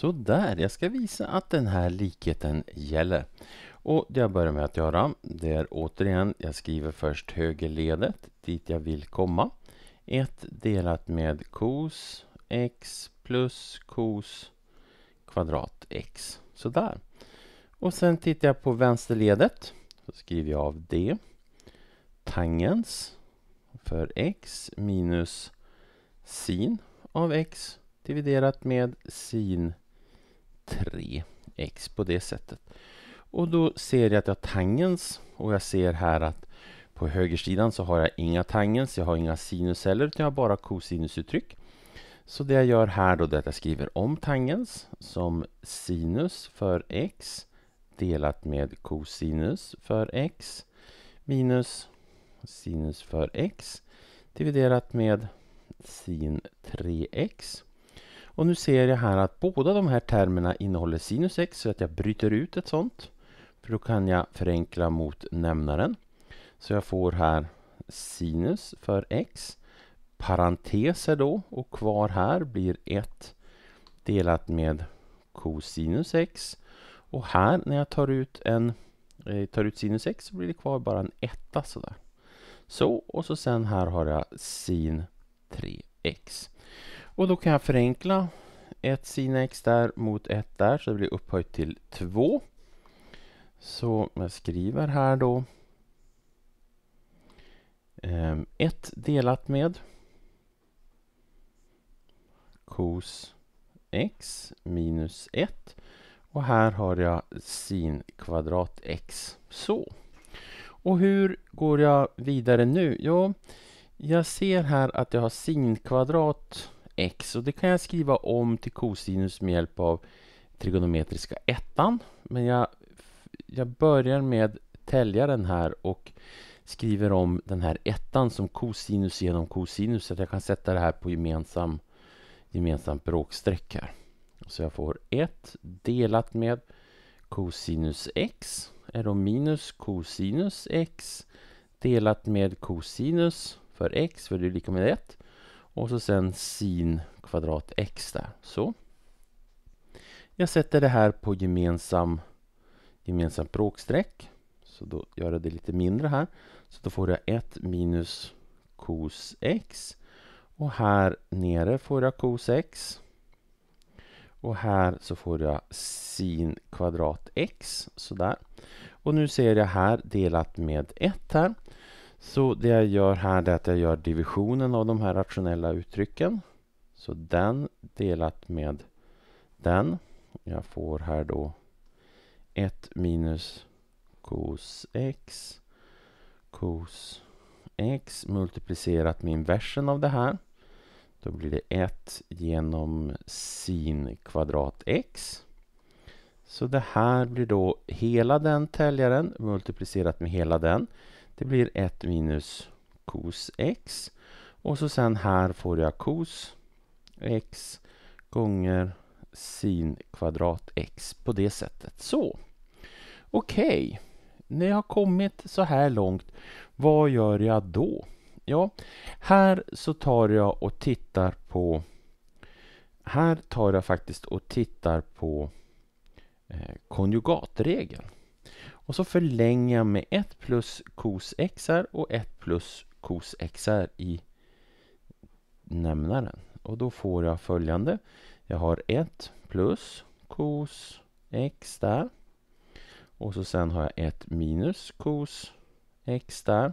Sådär, jag ska visa att den här likheten gäller. Och det jag börjar med att göra, det är återigen, jag skriver först högerledet dit jag vill komma. 1 delat med kos x plus kos kvadrat x. Sådär. Och sen tittar jag på vänsterledet. Så skriver jag av det. Tangens för x minus sin av x dividerat med sin 3x på det sättet. Och då ser jag att jag har tangens och jag ser här att på högersidan så har jag inga tangens, jag har inga sinusceller utan jag har bara kosinusuttryck. Så det jag gör här då är att jag skriver om tangens som sinus för x delat med kosinus för x minus sinus för x dividerat med sin 3x och nu ser jag här att båda de här termerna innehåller sinus x så att jag bryter ut ett sånt. För då kan jag förenkla mot nämnaren. Så jag får här sinus för x. Parenteser då och kvar här blir 1 delat med cosinus x. Och här när jag tar ut, en, eh, tar ut sinus x så blir det kvar bara en etta sådär. Så och så sen här har jag sin 3x. Och då kan jag förenkla ett sin x där mot ett där så det blir upphöjt till 2. Så jag skriver här då 1 ehm, delat med kos x minus 1 och här har jag sin kvadrat x så. Och hur går jag vidare nu? Jo, jag ser här att jag har sin kvadrat x och det kan jag skriva om till kosinus med hjälp av trigonometriska ettan. Men jag, jag börjar med tälja den här och skriver om den här ettan som kosinus genom kosinus så att jag kan sätta det här på gemensam, gemensamt bråkstreck här. Så jag får 1 delat med kosinus x är då minus kosinus x delat med kosinus för x, för det är lika med 1 och så sen sin kvadrat x där. Så. Jag sätter det här på gemensam, gemensamt bråkstreck. Så då gör jag det lite mindre här. Så då får jag 1 minus cos x. Och här nere får jag cos x. Och här så får jag sin kvadrat x. Sådär. Och nu ser jag här delat med 1 här. Så det jag gör här är att jag gör divisionen av de här rationella uttrycken. Så den delat med den. Jag får här då 1 minus cos x cos x multiplicerat med inversen av det här. Då blir det 1 genom sin kvadrat x. Så det här blir då hela den täljaren multiplicerat med hela den. Det blir 1 minus cos x. Och så sen här får jag cos x gånger sin kvadrat x på det sättet. Så. Okej. Okay. När jag har kommit så här långt, vad gör jag då? Ja, här så tar jag och tittar på... Här tar jag faktiskt och tittar på eh, konjugatregeln. Och så förlänger jag med 1 plus cos här och 1 plus cos här i nämnaren. Och då får jag följande. Jag har 1 plus cos x där. Och så sen har jag 1 minus cos x där.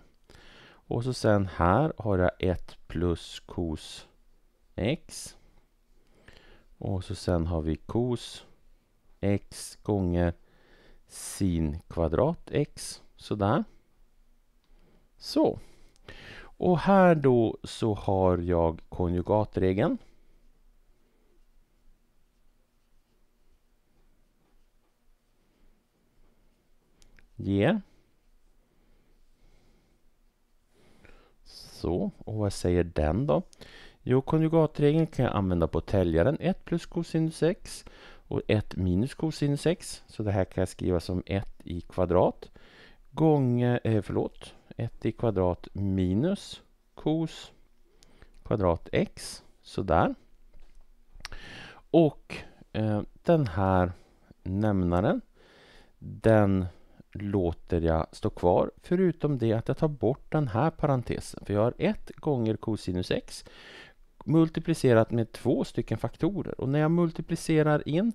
Och så sen här har jag 1 plus cos x. Och så sen har vi cos x gånger sin kvadrat x. Sådär. Så. Och här då så har jag konjugatregeln. Ger. Så, och vad säger den då? Jo, konjugatregeln kan jag använda på täljaren 1 plus kosinus x och 1 minus kosin x. Så det här kan jag skriva som 1 i kvadrat gånger, eh, förlåt, 1 i kvadrat minus kos kvadrat x, sådär. Och eh, den här nämnaren, den låter jag stå kvar förutom det att jag tar bort den här parentesen. För jag har 1 gånger kosinus x multiplicerat med två stycken faktorer. Och när jag multiplicerar in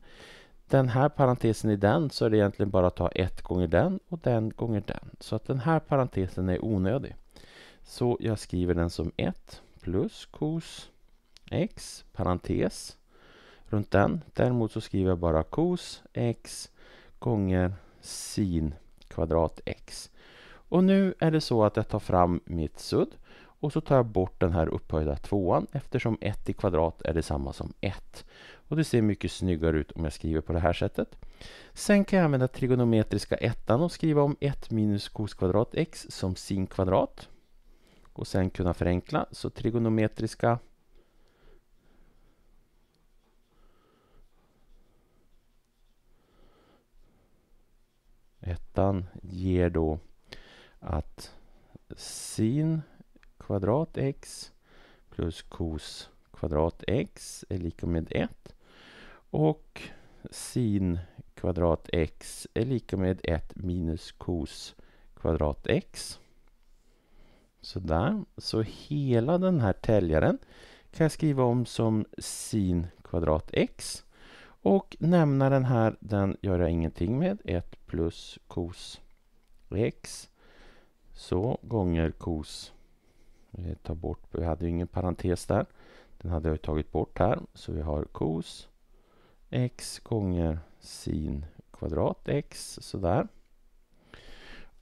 den här parentesen i den så är det egentligen bara att ta ett gånger den och den gånger den. Så att den här parentesen är onödig. Så jag skriver den som 1 plus kos x parentes runt den. Däremot så skriver jag bara kos x gånger sin kvadrat x. Och nu är det så att jag tar fram mitt sudd och så tar jag bort den här upphöjda tvåan eftersom 1 i kvadrat är detsamma som 1. Och det ser mycket snyggare ut om jag skriver på det här sättet. Sen kan jag använda trigonometriska ettan och skriva om 1 minus cos kvadrat x som sin kvadrat. Och sen kunna förenkla, så trigonometriska ettan ger då att sin kvadrat x plus kos kvadrat x är lika med 1. Och sin kvadrat x är lika med 1 minus kos kvadrat x. Sådär, så hela den här täljaren kan jag skriva om som sin kvadrat x. Och nämna den här, den gör jag ingenting med. 1 plus kos x. Så gånger kos Eh, ta bort, vi hade ju ingen parentes där. Den hade jag tagit bort här. Så vi har kos x gånger sin kvadrat x, sådär.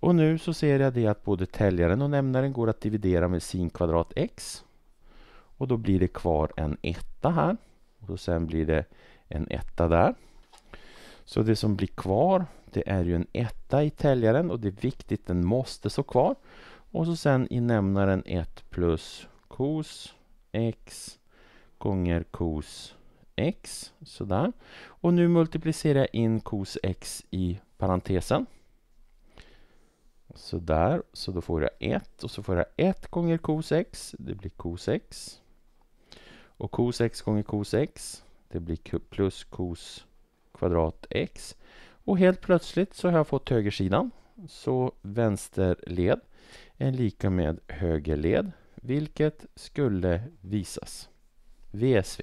Och nu så ser jag det att både täljaren och nämnaren går att dividera med sin kvadrat x. Och då blir det kvar en etta här. Och sen blir det en etta där. Så det som blir kvar, det är ju en etta i täljaren och det är viktigt, den måste stå kvar. Och så sen i nämnaren 1 plus kos x gånger kos x. Sådär. Och nu multiplicerar jag in kos x i parentesen. Sådär, så då får jag 1 och så får jag 1 gånger kos x, det blir kos x. Och kos x gånger kos x, det blir plus kos kvadrat x. Och helt plötsligt så har jag fått högersidan, så vänsterled är lika med höger led, vilket skulle visas. VSV.